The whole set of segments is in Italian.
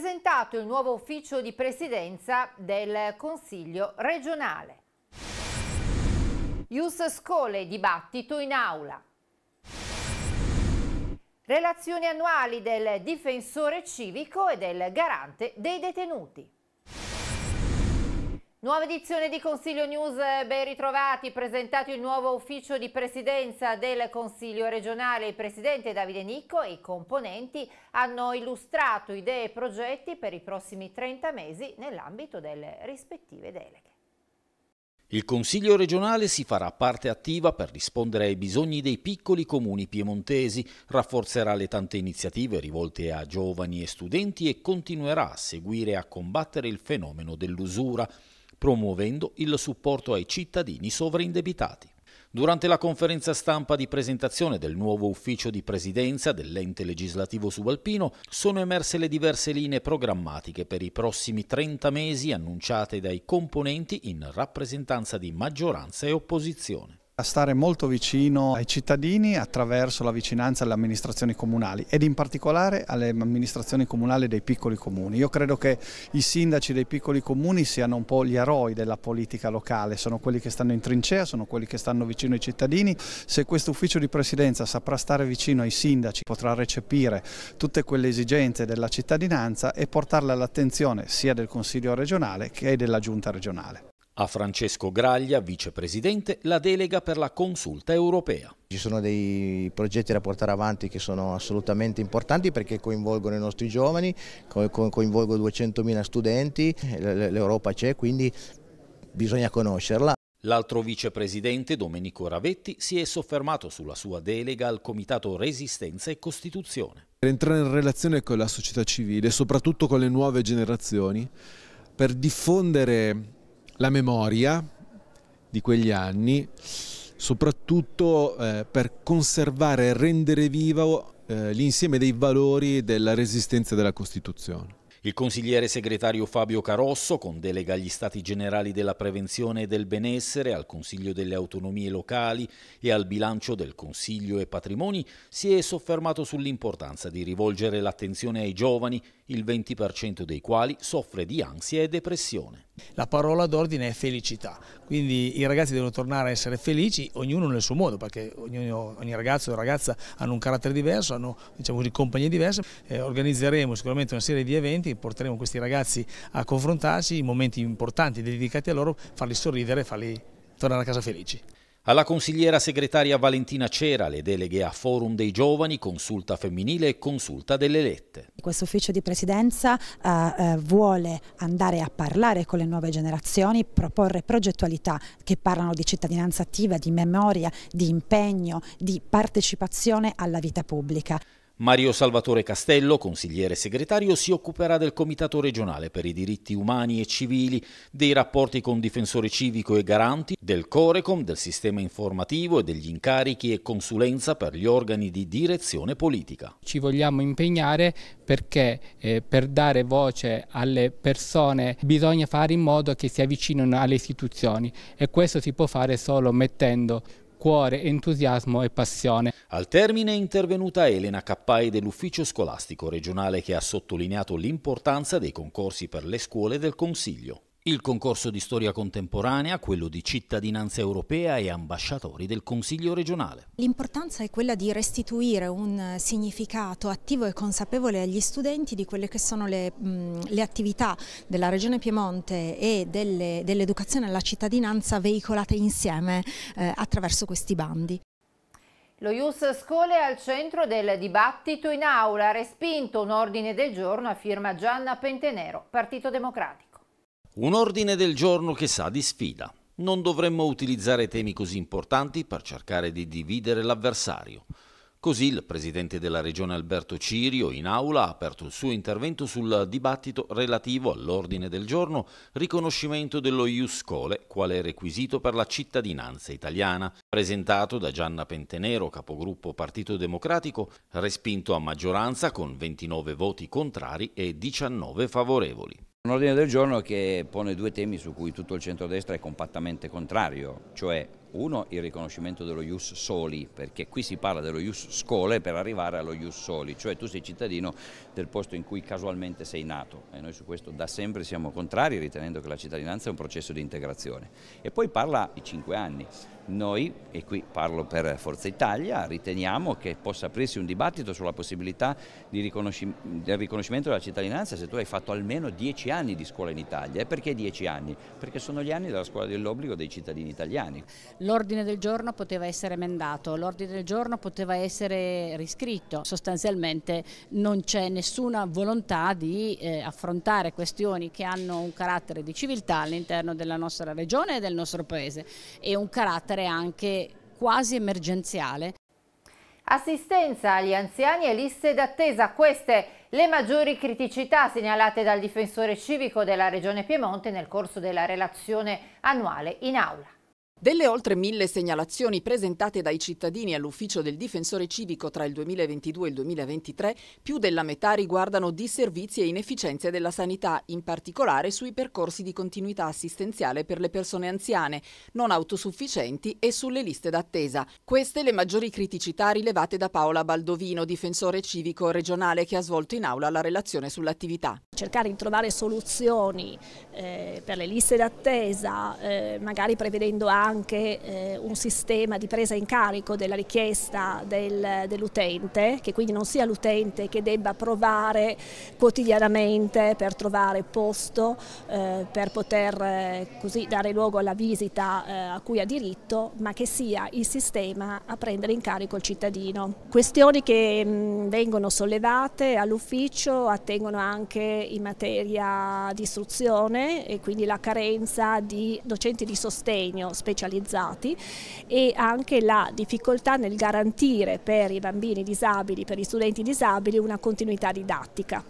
presentato il nuovo ufficio di presidenza del Consiglio regionale. Ius Scole, dibattito in aula. Relazioni annuali del difensore civico e del garante dei detenuti. Nuova edizione di Consiglio News, ben ritrovati, presentato il nuovo ufficio di presidenza del Consiglio regionale. Il presidente Davide Nicco e i componenti hanno illustrato idee e progetti per i prossimi 30 mesi nell'ambito delle rispettive deleghe. Il Consiglio regionale si farà parte attiva per rispondere ai bisogni dei piccoli comuni piemontesi, rafforzerà le tante iniziative rivolte a giovani e studenti e continuerà a seguire e a combattere il fenomeno dell'usura promuovendo il supporto ai cittadini sovraindebitati. Durante la conferenza stampa di presentazione del nuovo ufficio di presidenza dell'ente legislativo subalpino sono emerse le diverse linee programmatiche per i prossimi 30 mesi annunciate dai componenti in rappresentanza di maggioranza e opposizione a stare molto vicino ai cittadini attraverso la vicinanza alle amministrazioni comunali ed in particolare alle amministrazioni comunali dei piccoli comuni. Io credo che i sindaci dei piccoli comuni siano un po' gli eroi della politica locale, sono quelli che stanno in trincea, sono quelli che stanno vicino ai cittadini. Se questo ufficio di presidenza saprà stare vicino ai sindaci, potrà recepire tutte quelle esigenze della cittadinanza e portarle all'attenzione sia del Consiglio regionale che della Giunta regionale. A Francesco Graglia, vicepresidente, la delega per la consulta europea. Ci sono dei progetti da portare avanti che sono assolutamente importanti perché coinvolgono i nostri giovani, coinvolgono 200.000 studenti, l'Europa c'è quindi bisogna conoscerla. L'altro vicepresidente, Domenico Ravetti, si è soffermato sulla sua delega al Comitato Resistenza e Costituzione. Per entrare in relazione con la società civile, soprattutto con le nuove generazioni, per diffondere la memoria di quegli anni, soprattutto eh, per conservare e rendere vivo eh, l'insieme dei valori della resistenza della Costituzione. Il consigliere segretario Fabio Carosso, con delega agli Stati Generali della Prevenzione e del Benessere, al Consiglio delle Autonomie Locali e al bilancio del Consiglio e Patrimoni, si è soffermato sull'importanza di rivolgere l'attenzione ai giovani, il 20% dei quali soffre di ansia e depressione. La parola d'ordine è felicità, quindi i ragazzi devono tornare a essere felici, ognuno nel suo modo, perché ognuno, ogni ragazzo o ragazza hanno un carattere diverso, hanno diciamo così, compagnie diverse. Eh, organizzeremo sicuramente una serie di eventi, porteremo questi ragazzi a confrontarsi, momenti importanti dedicati a loro, farli sorridere, e farli tornare a casa felici. Alla consigliera segretaria Valentina Cera le deleghe a Forum dei Giovani, consulta femminile e consulta delle lette. Questo ufficio di presidenza eh, eh, vuole andare a parlare con le nuove generazioni, proporre progettualità che parlano di cittadinanza attiva, di memoria, di impegno, di partecipazione alla vita pubblica. Mario Salvatore Castello, consigliere segretario, si occuperà del Comitato regionale per i diritti umani e civili, dei rapporti con difensore civico e garanti, del Corecom, del sistema informativo e degli incarichi e consulenza per gli organi di direzione politica. Ci vogliamo impegnare perché eh, per dare voce alle persone bisogna fare in modo che si avvicinino alle istituzioni e questo si può fare solo mettendo cuore, entusiasmo e passione. Al termine è intervenuta Elena Cappai dell'Ufficio Scolastico Regionale che ha sottolineato l'importanza dei concorsi per le scuole del Consiglio. Il concorso di storia contemporanea, quello di cittadinanza europea e ambasciatori del Consiglio regionale. L'importanza è quella di restituire un significato attivo e consapevole agli studenti di quelle che sono le, mm, le attività della Regione Piemonte e dell'educazione alla cittadinanza veicolate insieme eh, attraverso questi bandi. Lo Ius Scole è al centro del dibattito in aula, ha respinto un ordine del giorno a firma Gianna Pentenero, Partito Democratico. Un ordine del giorno che sa di sfida. Non dovremmo utilizzare temi così importanti per cercare di dividere l'avversario. Così il presidente della regione Alberto Cirio in aula ha aperto il suo intervento sul dibattito relativo all'ordine del giorno riconoscimento dello Iuscole quale requisito per la cittadinanza italiana, presentato da Gianna Pentenero, capogruppo Partito Democratico, respinto a maggioranza con 29 voti contrari e 19 favorevoli. Un ordine del giorno che pone due temi su cui tutto il centrodestra è compattamente contrario, cioè uno il riconoscimento dello ius soli, perché qui si parla dello ius scole per arrivare allo ius soli, cioè tu sei cittadino del posto in cui casualmente sei nato e noi su questo da sempre siamo contrari ritenendo che la cittadinanza è un processo di integrazione. E poi parla i cinque anni, noi, e qui parlo per Forza Italia, riteniamo che possa aprirsi un dibattito sulla possibilità riconosci del riconoscimento della cittadinanza se tu hai fatto almeno dieci anni di scuola in Italia. E perché dieci anni? Perché sono gli anni della scuola dell'obbligo dei cittadini italiani. L'ordine del giorno poteva essere emendato, l'ordine del giorno poteva essere riscritto. Sostanzialmente non c'è nessuna volontà di eh, affrontare questioni che hanno un carattere di civiltà all'interno della nostra regione e del nostro paese e un carattere carattere anche quasi emergenziale. Assistenza agli anziani e liste d'attesa, queste le maggiori criticità segnalate dal difensore civico della Regione Piemonte nel corso della relazione annuale in aula. Delle oltre mille segnalazioni presentate dai cittadini all'ufficio del difensore civico tra il 2022 e il 2023, più della metà riguardano disservizi e inefficienze della sanità, in particolare sui percorsi di continuità assistenziale per le persone anziane, non autosufficienti e sulle liste d'attesa. Queste le maggiori criticità rilevate da Paola Baldovino, difensore civico regionale che ha svolto in aula la relazione sull'attività. Cercare di trovare soluzioni eh, per le liste d'attesa, eh, magari prevedendo anche anche eh, un sistema di presa in carico della richiesta del, dell'utente, che quindi non sia l'utente che debba provare quotidianamente per trovare posto, eh, per poter eh, così dare luogo alla visita eh, a cui ha diritto, ma che sia il sistema a prendere in carico il cittadino. Questioni che mh, mm, vengono sollevate all'ufficio attengono anche in materia di istruzione e quindi la carenza di docenti di sostegno, specialmente specializzati e anche la difficoltà nel garantire per i bambini disabili, per gli studenti disabili una continuità didattica.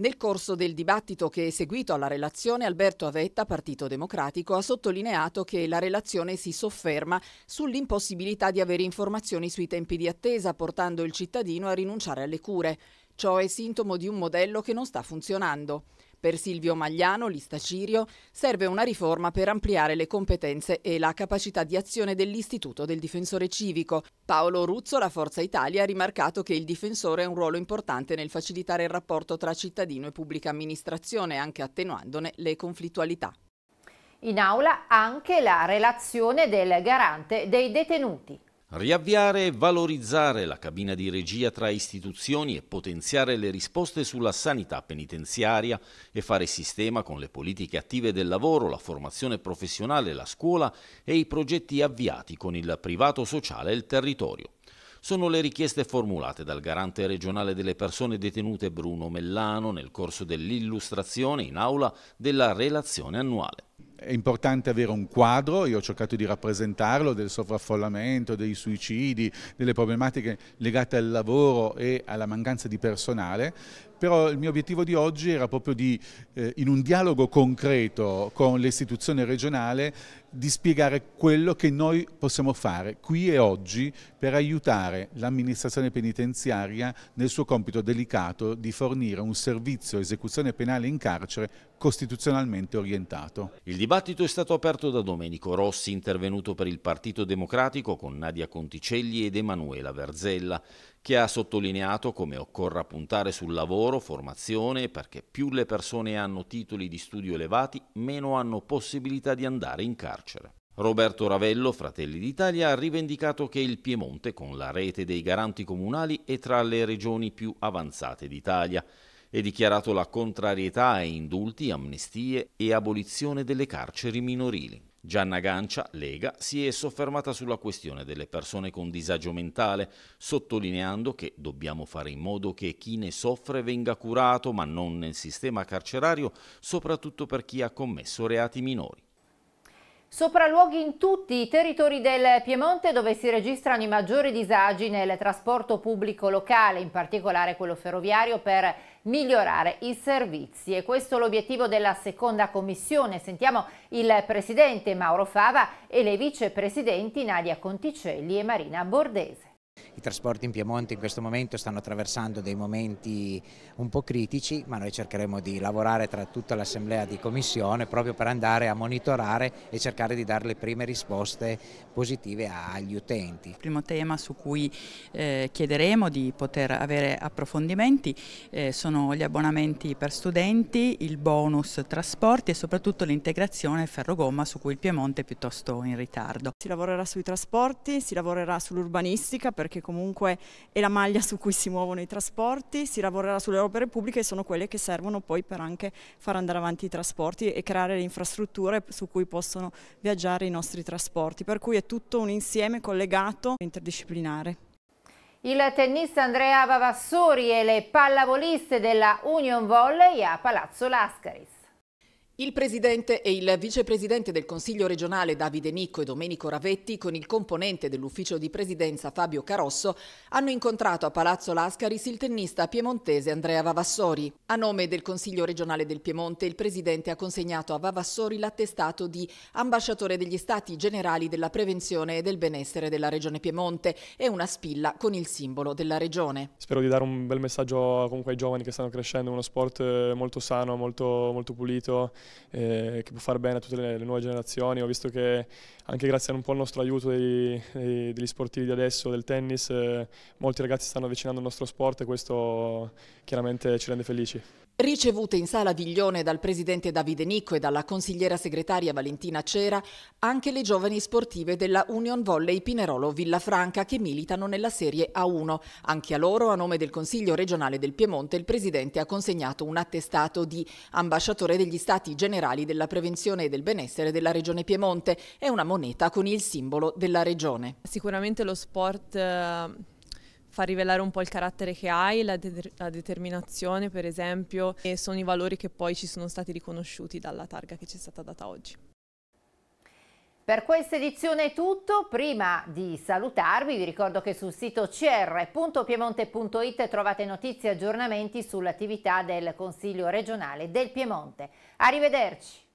Nel corso del dibattito che è seguito alla relazione, Alberto Avetta, Partito Democratico, ha sottolineato che la relazione si sofferma sull'impossibilità di avere informazioni sui tempi di attesa, portando il cittadino a rinunciare alle cure. Ciò è sintomo di un modello che non sta funzionando. Per Silvio Magliano, lista Cirio, serve una riforma per ampliare le competenze e la capacità di azione dell'Istituto del Difensore Civico. Paolo Ruzzo, la Forza Italia, ha rimarcato che il difensore ha un ruolo importante nel facilitare il rapporto tra cittadino e pubblica amministrazione, anche attenuandone le conflittualità. In aula anche la relazione del garante dei detenuti. Riavviare e valorizzare la cabina di regia tra istituzioni e potenziare le risposte sulla sanità penitenziaria e fare sistema con le politiche attive del lavoro, la formazione professionale, la scuola e i progetti avviati con il privato sociale e il territorio. Sono le richieste formulate dal garante regionale delle persone detenute Bruno Mellano nel corso dell'illustrazione in aula della relazione annuale. È importante avere un quadro, io ho cercato di rappresentarlo, del sovraffollamento, dei suicidi, delle problematiche legate al lavoro e alla mancanza di personale, però il mio obiettivo di oggi era proprio di, eh, in un dialogo concreto con l'istituzione regionale, di spiegare quello che noi possiamo fare qui e oggi per aiutare l'amministrazione penitenziaria nel suo compito delicato di fornire un servizio esecuzione penale in carcere costituzionalmente orientato. Il dibattito è stato aperto da Domenico Rossi, intervenuto per il Partito Democratico con Nadia Conticelli ed Emanuela Verzella, che ha sottolineato come occorra puntare sul lavoro, formazione, perché più le persone hanno titoli di studio elevati, meno hanno possibilità di andare in carcere. Roberto Ravello, Fratelli d'Italia, ha rivendicato che il Piemonte, con la rete dei garanti comunali, è tra le regioni più avanzate d'Italia e dichiarato la contrarietà a indulti, amnistie e abolizione delle carceri minorili. Gianna Gancia, Lega, si è soffermata sulla questione delle persone con disagio mentale, sottolineando che dobbiamo fare in modo che chi ne soffre venga curato, ma non nel sistema carcerario, soprattutto per chi ha commesso reati minori. Sopralluoghi in tutti i territori del Piemonte dove si registrano i maggiori disagi nel trasporto pubblico locale, in particolare quello ferroviario per migliorare i servizi e questo è l'obiettivo della seconda commissione. Sentiamo il presidente Mauro Fava e le vicepresidenti Nadia Conticelli e Marina Bordese. I trasporti in Piemonte in questo momento stanno attraversando dei momenti un po' critici, ma noi cercheremo di lavorare tra tutta l'assemblea di commissione proprio per andare a monitorare e cercare di dare le prime risposte positive agli utenti. Il primo tema su cui eh, chiederemo di poter avere approfondimenti eh, sono gli abbonamenti per studenti, il bonus trasporti e soprattutto l'integrazione ferrogomma su cui il Piemonte è piuttosto in ritardo. Si lavorerà sui trasporti, si lavorerà sull'urbanistica perché perché comunque è la maglia su cui si muovono i trasporti, si lavorerà sulle opere pubbliche e sono quelle che servono poi per anche far andare avanti i trasporti e creare le infrastrutture su cui possono viaggiare i nostri trasporti, per cui è tutto un insieme collegato e interdisciplinare. Il tennista Andrea Vavassori e le pallavoliste della Union Volley a Palazzo Lascaris. Il presidente e il vicepresidente del Consiglio regionale Davide Nicco e Domenico Ravetti con il componente dell'ufficio di presidenza Fabio Carosso hanno incontrato a Palazzo Lascaris il tennista piemontese Andrea Vavassori. A nome del Consiglio regionale del Piemonte il presidente ha consegnato a Vavassori l'attestato di ambasciatore degli Stati generali della prevenzione e del benessere della regione Piemonte e una spilla con il simbolo della regione. Spero di dare un bel messaggio comunque ai giovani che stanno crescendo, uno sport eh, molto sano, molto, molto pulito eh, che può far bene a tutte le, le, nuove generazioni. Ho visto che anche grazie a un po' al nostro aiuto dei, dei, degli sportivi di adesso, del tennis, eh, molti ragazzi stanno avvicinando al nostro sport e questo chiaramente ci rende felici. Ricevute in sala Viglione dal presidente Davide Nicco e dalla consigliera segretaria Valentina Cera, anche le giovani sportive della Union Volley Pinerolo Villafranca che militano nella Serie A1. Anche a loro, a nome del Consiglio regionale del Piemonte, il presidente ha consegnato un attestato di ambasciatore degli Stati Generali della Prevenzione e del Benessere della Regione Piemonte e una moneta con il simbolo della Regione. Sicuramente lo sport eh, fa rivelare un po' il carattere che hai, la, de- la determinazione per esempio e sono i valori che poi ci sono stati riconosciuti dalla targa che ci è stata data oggi. Per questa edizione è tutto, prima di salutarvi vi ricordo che sul sito cr.piemonte.it trovate notizie e aggiornamenti sull'attività del Consiglio regionale del Piemonte. Arrivederci!